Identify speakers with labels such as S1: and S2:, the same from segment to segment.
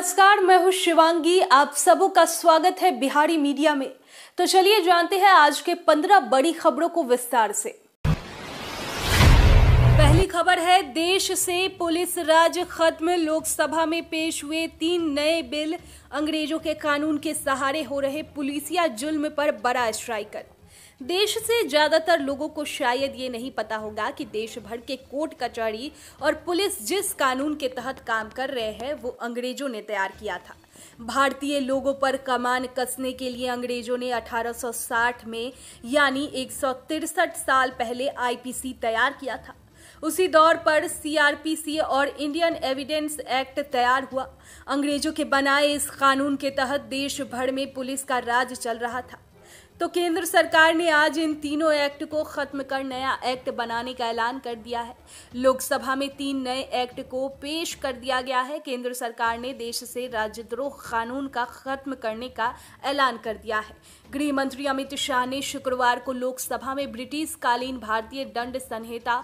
S1: नमस्कार मैं हूं शिवांगी आप सबों का स्वागत है बिहारी मीडिया में तो चलिए जानते हैं आज के पंद्रह बड़ी खबरों को विस्तार से पहली खबर है देश से पुलिस राज खत्म लोकसभा में पेश हुए तीन नए बिल अंग्रेजों के कानून के सहारे हो रहे पुलिसिया जुल्म पर बड़ा स्ट्राइकर देश से ज्यादातर लोगों को शायद ये नहीं पता होगा कि देश भर के कोर्ट कचहरी और पुलिस जिस कानून के तहत काम कर रहे हैं वो अंग्रेजों ने तैयार किया था भारतीय लोगों पर कमान कसने के लिए अंग्रेजों ने 1860 में यानी एक साल पहले आईपीसी तैयार किया था उसी दौर पर सीआरपीसी और इंडियन एविडेंस एक्ट तैयार हुआ अंग्रेजों के बनाए इस कानून के तहत देश भर में पुलिस का राज चल रहा था तो केंद्र सरकार ने आज इन तीनों एक्ट को खत्म कर नया एक्ट बनाने का ऐलान कर दिया है लोकसभा में तीन नए एक्ट को पेश कर दिया गया है केंद्र सरकार ने देश से राजद्रोह कानून का खत्म करने का ऐलान कर दिया है गृह मंत्री अमित शाह ने शुक्रवार को लोकसभा में ब्रिटिश कालीन भारतीय दंड संहिता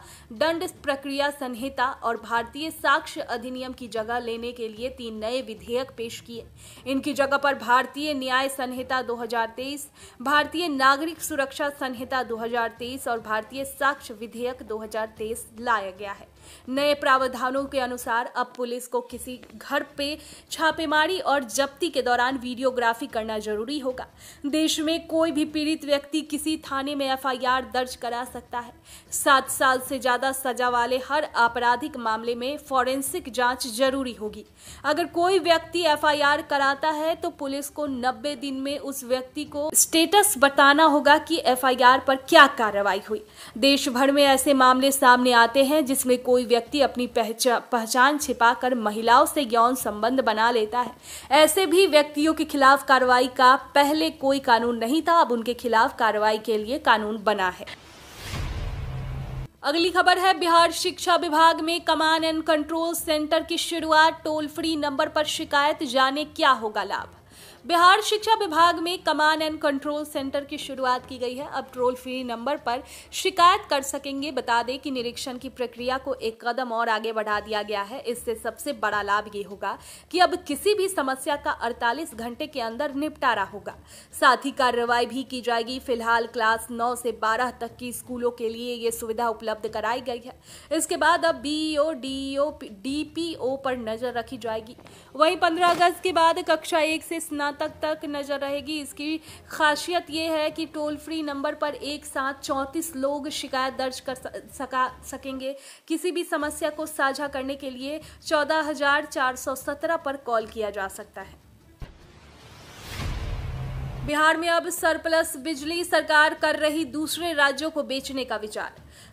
S1: दंड प्रक्रिया संहिता और भारतीय साक्ष्य अधिनियम की जगह लेने के लिए तीन नए विधेयक पेश किए इनकी जगह पर भारतीय न्याय संहिता 2023, भारतीय नागरिक सुरक्षा संहिता 2023 और भारतीय साक्ष्य विधेयक 2023 लाया गया है नए प्रावधानों के अनुसार अब पुलिस को किसी घर पे छापेमारी और जब्ती के दौरान वीडियोग्राफी करना जरूरी होगा देश में कोई भी पीड़ित व्यक्ति किसी थाने में एफआईआर दर्ज करा सकता है सात साल से ज्यादा सजा वाले हर आपराधिक मामले में फॉरेंसिक जांच जरूरी होगी अगर कोई व्यक्ति एफ कराता है तो पुलिस को नब्बे दिन में उस व्यक्ति को स्टेटस बताना होगा की एफ पर क्या कार्रवाई हुई देश भर में ऐसे मामले सामने आते हैं जिसमें कोई कोई व्यक्ति अपनी पहचान छिपाकर महिलाओं से यौन संबंध बना लेता है ऐसे भी व्यक्तियों के खिलाफ कार्रवाई का पहले कोई कानून नहीं था अब उनके खिलाफ कार्रवाई के लिए कानून बना है अगली खबर है बिहार शिक्षा विभाग में कमांड एंड कंट्रोल सेंटर की शुरुआत टोल फ्री नंबर पर शिकायत जाने क्या होगा लाभ बिहार शिक्षा विभाग में कमान एंड कंट्रोल सेंटर की शुरुआत की गई है अब ट्रोल फ्री नंबर पर शिकायत कर सकेंगे बता दें कि निरीक्षण की प्रक्रिया को एक कदम और आगे बढ़ा दिया गया है इससे सबसे बड़ा लाभ ये होगा कि अब किसी भी समस्या का 48 घंटे के अंदर निपटारा होगा साथ ही कार्रवाई भी की जाएगी फिलहाल क्लास नौ से बारह तक की स्कूलों के लिए ये सुविधा उपलब्ध कराई गई है इसके बाद अब बीईओ डीईओ डीपीओ पर नजर रखी जाएगी वहीं पंद्रह अगस्त के बाद कक्षा एक से स्नातक तक तक नज़र रहेगी इसकी खासियत यह है कि टोल फ्री नंबर पर एक साथ चौंतीस लोग शिकायत दर्ज कर सका सकेंगे किसी भी समस्या को साझा करने के लिए चौदह हजार चार सौ सत्रह पर कॉल किया जा सकता है बिहार में अब सरप्लस बिजली सरकार कर रही दूसरे राज्यों को बेचने का विचार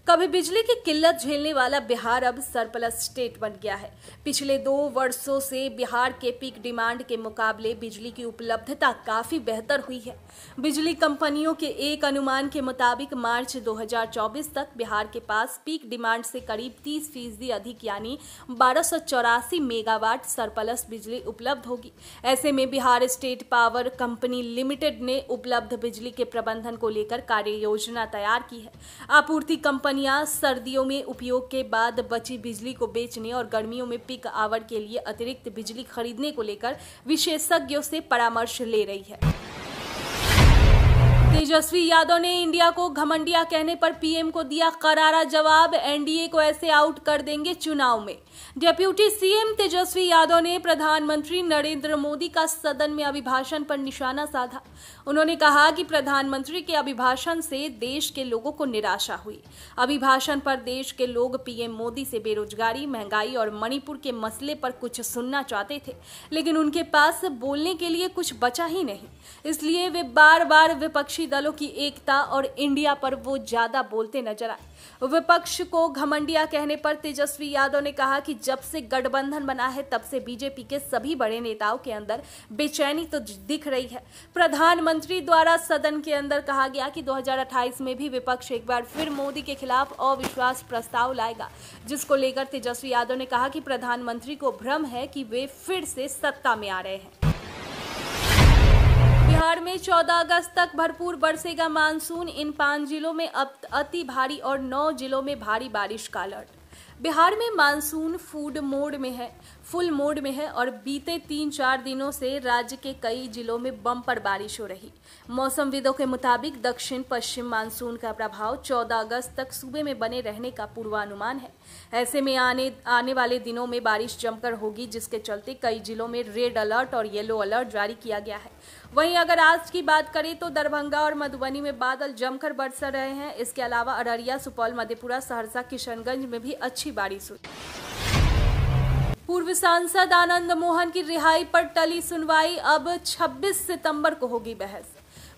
S1: कभी बिजली की किल्लत झेलने वाला बिहार अब सरप्लस स्टेट बन गया है पिछले दो वर्षों से बिहार के पीक डिमांड के मुकाबले बिजली की उपलब्धता काफ़ी बेहतर हुई है बिजली कंपनियों के एक अनुमान के मुताबिक मार्च 2024 तक बिहार के पास पीक डिमांड से करीब 30 फीसदी अधिक यानी बारह मेगावाट सरप्लस बिजली उपलब्ध होगी ऐसे में Bihar state power company limited ने उपलब्ध बिजली के प्रबंधन को लेकर कार्य योजना तैयार की है आपूर्ति कंपनियां सर्दियों में उपयोग के बाद बची बिजली को बेचने और गर्मियों में पिक आवर के लिए अतिरिक्त बिजली खरीदने को लेकर विशेषज्ञों से परामर्श ले रही है तेजस्वी यादव ने इंडिया को घमंडिया कहने पर पीएम को दिया करारा जवाब एनडीए को ऐसे आउट कर देंगे चुनाव में डेप्यूटी सीएम तेजस्वी यादव ने प्रधानमंत्री नरेंद्र मोदी का सदन में अभिभाषण पर निशाना साधा उन्होंने कहा कि प्रधानमंत्री के अभिभाषण से देश के लोगों को निराशा हुई अभिभाषण पर देश के लोग पीएम मोदी से बेरोजगारी महंगाई और मणिपुर के मसले पर कुछ सुनना चाहते थे लेकिन उनके पास बोलने के लिए कुछ बचा ही नहीं इसलिए वे बार बार विपक्षी विपक्षी दलों की एकता और इंडिया पर वो ज्यादा बोलते नजर आए विपक्ष को घमंडिया कहने पर तेजस्वी यादव ने कहा कि जब से गठबंधन बना है तब से बीजेपी के सभी बड़े नेताओं के अंदर बेचैनी तो दिख रही है प्रधानमंत्री द्वारा सदन के अंदर कहा गया कि 2028 में भी विपक्ष एक बार फिर मोदी के खिलाफ अविश्वास प्रस्ताव लाएगा जिसको लेकर तेजस्वी यादव ने कहा कि प्रधानमंत्री को भ्रम है कि वे फिर से सत्ता में आ रहे हैं बिहार में 14 अगस्त तक भरपूर बरसेगा मानसून इन पांच जिलों में अब अति भारी और नौ जिलों में भारी बारिश का अलर्ट बिहार में मानसून फूड मोड में है फुल मोड में है और बीते तीन चार दिनों से राज्य के कई जिलों में बम्पर बारिश हो रही मौसमविदों के मुताबिक दक्षिण पश्चिम मानसून का प्रभाव 14 अगस्त तक सूबे में बने रहने का पूर्वानुमान है ऐसे में आने आने वाले दिनों में बारिश जमकर होगी जिसके चलते कई जिलों में रेड अलर्ट और येलो अलर्ट जारी किया गया है वहीं अगर आज की बात करें तो दरभंगा और मधुबनी में बादल जमकर बरस रहे हैं इसके अलावा अररिया सुपौल मधेपुरा सहरसा किशनगंज में भी अच्छी बारिश हुई पूर्व सांसद आनंद मोहन की रिहाई पर टली सुनवाई अब 26 सितंबर को होगी बहस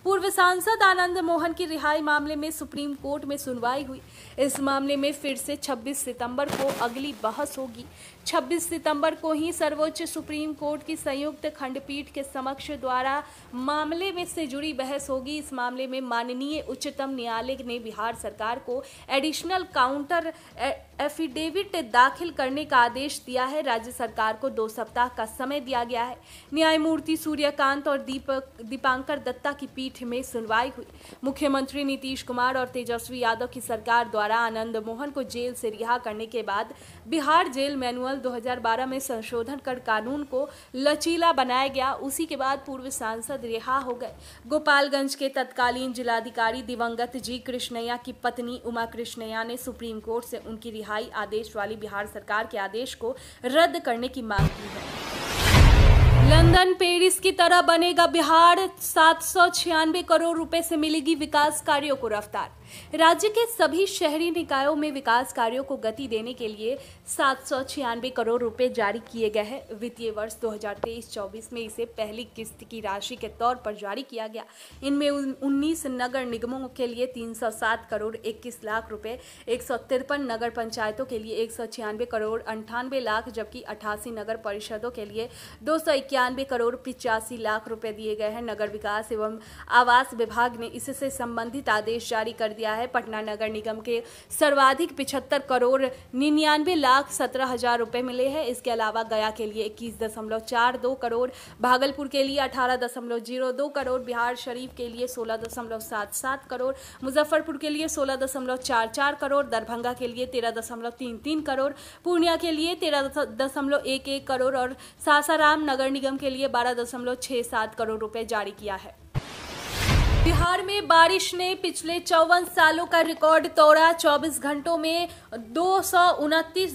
S1: पूर्व सांसद आनंद मोहन की रिहाई मामले में सुप्रीम कोर्ट में सुनवाई हुई इस मामले में फिर से 26 सितंबर को अगली बहस होगी 26 सितंबर को ही सर्वोच्च सुप्रीम कोर्ट की संयुक्त खंडपीठ के समक्ष द्वारा मामले में से जुड़ी बहस होगी इस मामले में माननीय उच्चतम न्यायालय ने बिहार सरकार को एडिशनल काउंटर एफिडेविट दाखिल करने का आदेश दिया है राज्य सरकार को दो सप्ताह का समय दिया गया है न्यायमूर्ति सूर्यकांत और दीपक दीपांकर दत्ता की पीठ में सुनवाई हुई मुख्यमंत्री नीतीश कुमार और तेजस्वी यादव की सरकार द्वारा आनंद मोहन को जेल से रिहा करने के बाद बिहार जेल मैनुअल साल 2012 में संशोधन कर कानून को लचीला बनाया गया उसी के बाद पूर्व सांसद रिहा हो गए गोपालगंज के तत्कालीन जिलाधिकारी दिवंगत जी कृष्णैया की पत्नी उमा कृष्णैया ने सुप्रीम कोर्ट से उनकी रिहाई आदेश वाली बिहार सरकार के आदेश को रद्द करने की मांग की है लंदन पेरिस की तरह बनेगा बिहार सात करोड़ रुपए से मिलेगी विकास कार्यों को रफ्तार राज्य के सभी शहरी निकायों में विकास कार्यों को गति देने के लिए सात करोड़ रुपए जारी किए गए हैं वित्तीय वर्ष 2023-24 में इसे पहली किस्त की राशि के तौर पर जारी किया गया इनमें 19 नगर निगमों के लिए 307 करोड़ 21 लाख रुपए एक नगर पंचायतों के लिए एक करोड़ अंठानवे लाख जबकि अठासी नगर परिषदों के लिए दो इक्यानवे करोड़ पिचासी लाख रुपए दिए गए हैं नगर विकास एवं आवास विभाग ने इससे संबंधित आदेश जारी कर दिया है पटना नगर निगम के सर्वाधिक पिछहत्तर करोड़ निन्यानवे लाख सत्रह हजार रुपए मिले हैं इसके अलावा गया के लिए इक्कीस दशमलव चार दो करोड़ भागलपुर के लिए अठारह दशमलव जीरो दो करोड़ बिहार शरीफ के लिए सोलह दशमलव सात सात करोड़ मुजफ्फरपुर के लिए सोलह दशमलव चार चार करोड़ दरभंगा के लिए तेरह दशमलव तीन तीन करोड़ पूर्णिया के लिए तेरह दशमलव एक एक करोड़ और सासाराम नगर निगम निगम के लिए बारह दशमलव सात करोड़ रुपए जारी किया है बिहार में बारिश ने पिछले चौवन सालों का रिकॉर्ड तोड़ा 24 घंटों में दो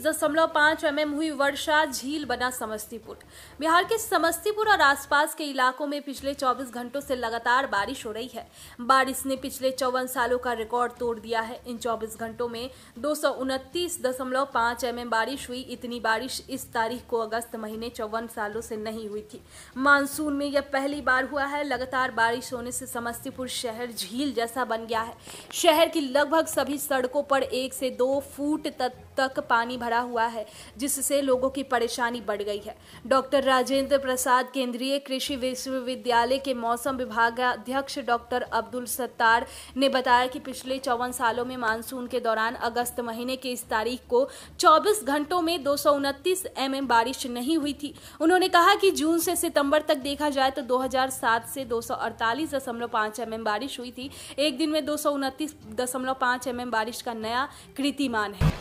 S1: दशमलव पाँच एम हुई वर्षा झील बना समस्तीपुर बिहार के समस्तीपुर और आसपास के इलाकों में पिछले 24 घंटों से लगातार बारिश हो रही है बारिश ने पिछले चौवन सालों का रिकॉर्ड तोड़ दिया है इन 24 घंटों में दो दशमलव पाँच एम बारिश हुई इतनी बारिश इस तारीख को अगस्त महीने चौवन सालों से नहीं हुई थी मानसून में यह पहली बार हुआ है लगातार बारिश होने से समस्तीपुर जयपुर शहर झील जैसा बन गया है शहर की लगभग सभी सड़कों पर एक से दो फुट तक तक पानी भरा हुआ है जिससे लोगों की परेशानी बढ़ गई है डॉक्टर राजेंद्र प्रसाद केंद्रीय कृषि विश्वविद्यालय के मौसम विभाग अध्यक्ष डॉक्टर अब्दुल सत्तार ने बताया कि पिछले चौवन सालों में मानसून के दौरान अगस्त महीने की इस तारीख को चौबीस घंटों में दो सौ बारिश नहीं हुई थी उन्होंने कहा कि जून से सितंबर तक देखा जाए तो 2007 से 248.5 एमएम बारिश हुई थी एक दिन में दो एमएम बारिश का नया कृतिमान है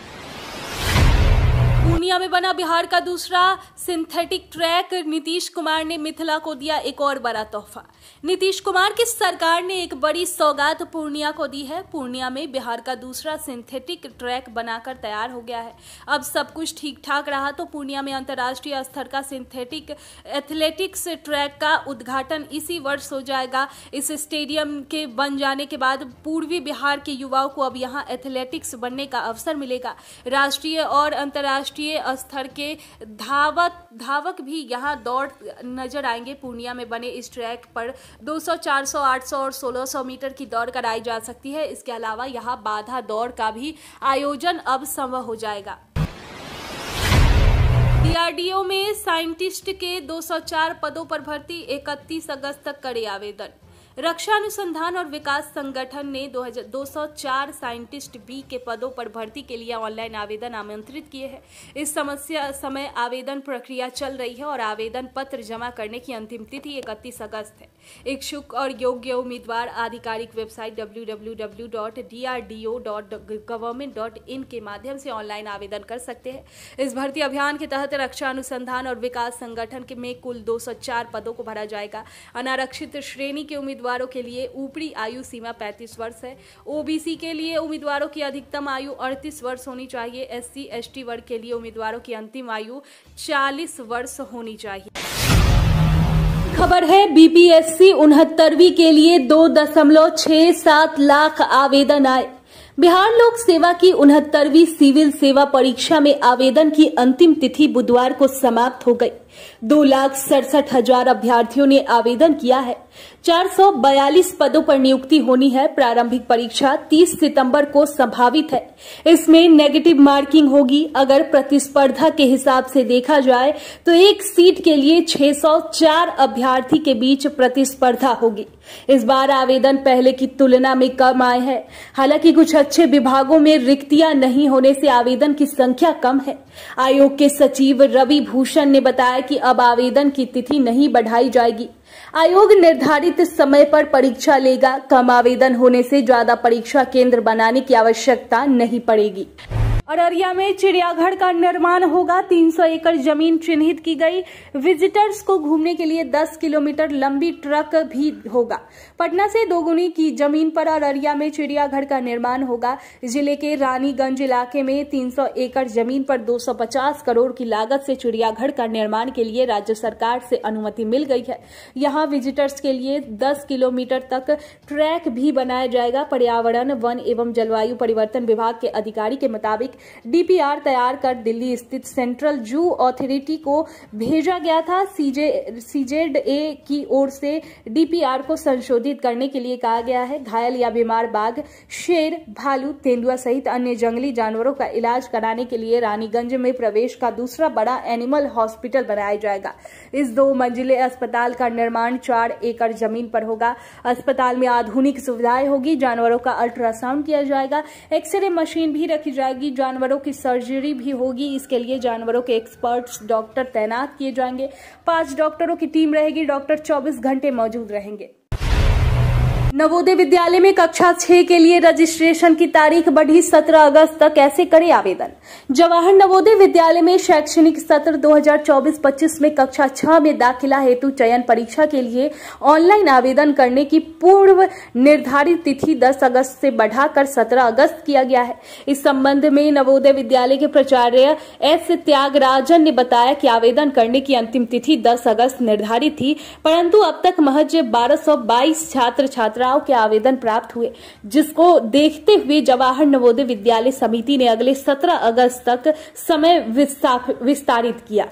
S1: पूर्णिया में बना बिहार का दूसरा सिंथेटिक ट्रैक नीतीश कुमार ने मिथिला को दिया एक और बड़ा तोहफा नीतीश कुमार की सरकार ने एक बड़ी सौगात पूर्णिया को दी है पूर्णिया में बिहार का दूसरा सिंथेटिक ट्रैक बनाकर तैयार हो गया है अब सब कुछ ठीक ठाक रहा तो पूर्णिया में अंतर्राष्ट्रीय स्तर का सिंथेटिक एथलेटिक्स ट्रैक का उद्घाटन इसी वर्ष हो जाएगा इस स्टेडियम के बन जाने के बाद पूर्वी बिहार के युवाओं को अब यहाँ एथलेटिक्स बनने का अवसर मिलेगा राष्ट्रीय और अंतर्राष्ट्रीय राष्ट्रीय स्तर के धावक धावक भी यहाँ दौड़ नजर आएंगे पूर्णिया में बने इस ट्रैक पर 200, 400, 800 और 1600 मीटर की दौड़ कराई जा सकती है इसके अलावा यहाँ बाधा दौड़ का भी आयोजन अब संभव हो जाएगा डीआरडीओ में साइंटिस्ट के 204 पदों पर भर्ती 31 अगस्त तक करे आवेदन रक्षा अनुसंधान और विकास संगठन ने 204 साइंटिस्ट बी के पदों पर भर्ती के लिए ऑनलाइन आवेदन आमंत्रित किए हैं इस समस्या समय आवेदन प्रक्रिया चल रही है और आवेदन पत्र जमा करने की अंतिम तिथि इकतीस अगस्त है इच्छुक और योग्य उम्मीदवार आधिकारिक वेबसाइट डब्ल्यू के माध्यम से ऑनलाइन आवेदन कर सकते हैं इस भर्ती अभियान के तहत रक्षा अनुसंधान और विकास संगठन के में कुल 204 पदों को भरा जाएगा अनारक्षित श्रेणी के उम्मीदवार उम्मीदवारों के लिए ऊपरी आयु सीमा 35 वर्ष है ओबीसी के लिए उम्मीदवारों की अधिकतम आयु 38 वर्ष होनी चाहिए एससी एसटी वर्ग के लिए उम्मीदवारों की अंतिम आयु 40 वर्ष होनी चाहिए खबर है बीपीएससी उनहत्तरवी के लिए दो दशमलव छह सात लाख आवेदन आए बिहार लोक सेवा की उनहत्तरवीं सिविल सेवा परीक्षा में आवेदन की अंतिम तिथि बुधवार को समाप्त हो गई दो लाख सड़सठ हजार अभ्यर्थियों ने आवेदन किया है 442 पदों पर नियुक्ति होनी है प्रारंभिक परीक्षा 30 सितंबर को संभावित है इसमें नेगेटिव मार्किंग होगी अगर प्रतिस्पर्धा के हिसाब से देखा जाए तो एक सीट के लिए 604 अभ्यर्थी के बीच प्रतिस्पर्धा होगी इस बार आवेदन पहले की तुलना में कम आए हैं हालांकि कुछ अच्छे विभागों में रिक्तियां नहीं होने से आवेदन की संख्या कम है आयोग के सचिव रवि भूषण ने बताया है कि अब आवेदन की तिथि नहीं बढ़ाई जाएगी आयोग निर्धारित समय पर परीक्षा लेगा कम आवेदन होने से ज्यादा परीक्षा केंद्र बनाने की आवश्यकता नहीं पड़ेगी अररिया में चिड़ियाघर का निर्माण होगा 300 एकड़ जमीन चिन्हित की गई विजिटर्स को घूमने के लिए 10 किलोमीटर लंबी ट्रक भी होगा पटना से दोगुनी की जमीन पर अररिया में चिड़ियाघर का निर्माण होगा जिले के रानीगंज इलाके में 300 एकड़ जमीन पर 250 करोड़ की लागत से चिड़ियाघर का निर्माण के लिए राज्य सरकार से अनुमति मिल गई है यहाँ विजिटर्स के लिए दस किलोमीटर तक ट्रैक भी बनाया जाएगा पर्यावरण वन एवं जलवायु परिवर्तन विभाग के अधिकारी के मुताबिक डीपीआर तैयार कर दिल्ली स्थित सेंट्रल जू अथॉरिटी को भेजा गया था सीजे सीजेड ए की ओर से डीपीआर को संशोधित करने के लिए कहा गया है घायल या बीमार बाघ शेर भालू तेंदुआ सहित अन्य जंगली जानवरों का इलाज कराने के लिए रानीगंज में प्रवेश का दूसरा बड़ा एनिमल हॉस्पिटल बनाया जाएगा इस दो मंजिले अस्पताल का निर्माण चार एकड़ जमीन पर होगा अस्पताल में आधुनिक सुविधाएं होगी जानवरों का अल्ट्रासाउंड किया जाएगा एक्सरे मशीन भी रखी जाएगी जानवरों की सर्जरी भी होगी इसके लिए जानवरों के एक्सपर्ट्स डॉक्टर तैनात किए जाएंगे पांच डॉक्टरों की टीम रहेगी डॉक्टर चौबीस घंटे मौजूद रहेंगे नवोदय विद्यालय में कक्षा छह के लिए रजिस्ट्रेशन की तारीख बढ़ी 17 अगस्त तक कैसे करें आवेदन जवाहर नवोदय विद्यालय में शैक्षणिक सत्र 2024-25 में कक्षा छह में दाखिला हेतु चयन परीक्षा के लिए ऑनलाइन आवेदन करने की पूर्व निर्धारित तिथि 10 अगस्त से बढ़ाकर 17 अगस्त किया गया है इस संबंध में नवोदय विद्यालय के प्राचार्य एस त्यागराजन ने बताया कि आवेदन करने की अंतिम तिथि दस अगस्त निर्धारित थी परन्तु अब तक महज बारह छात्र छात्रा योजनाओं के आवेदन प्राप्त हुए जिसको देखते हुए जवाहर नवोदय विद्यालय समिति ने अगले सत्रह अगस्त तक समय विस्तारित किया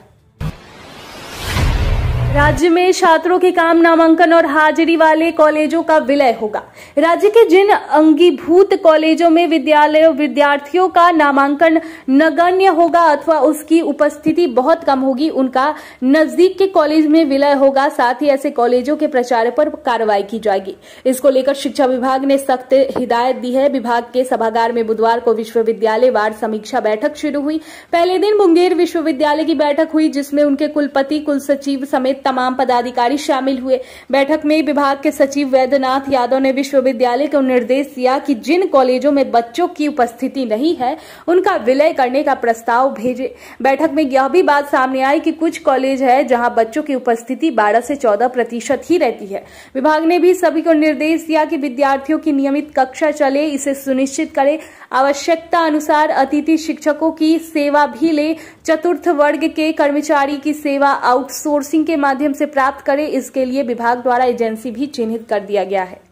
S1: राज्य में छात्रों के काम नामांकन और हाजिरी वाले कॉलेजों का विलय होगा राज्य के जिन अंगीभूत कॉलेजों में विद्यालय विद्यार्थियों का नामांकन नगण्य होगा अथवा उसकी उपस्थिति बहुत कम होगी उनका नजदीक के कॉलेज में विलय होगा साथ ही ऐसे कॉलेजों के प्रचार पर कार्रवाई की जाएगी इसको लेकर शिक्षा विभाग ने सख्त हिदायत दी है विभाग के सभागार में बुधवार को विश्वविद्यालय वार समीक्षा बैठक शुरू हुई पहले दिन मुंगेर विश्वविद्यालय की बैठक हुई जिसमें उनके कुलपति कुल सचिव समेत समेत तमाम पदाधिकारी शामिल हुए बैठक में विभाग के सचिव वैद्यनाथ यादव ने विश्वविद्यालय को निर्देश दिया कि जिन कॉलेजों में बच्चों की उपस्थिति नहीं है उनका विलय करने का प्रस्ताव भेजे बैठक में यह भी बात सामने आई कि कुछ कॉलेज है जहां बच्चों की उपस्थिति बारह से चौदह प्रतिशत ही रहती है विभाग ने भी सभी को निर्देश दिया कि विद्यार्थियों की नियमित कक्षा चले इसे सुनिश्चित करे आवश्यकता अनुसार अतिथि शिक्षकों की सेवा भी ले चतुर्थ वर्ग के कर्मचारी की सेवा आउटसोर्सिंग के माध्यम से प्राप्त करे इसके लिए विभाग द्वारा एजेंसी भी चिन्हित कर दिया गया है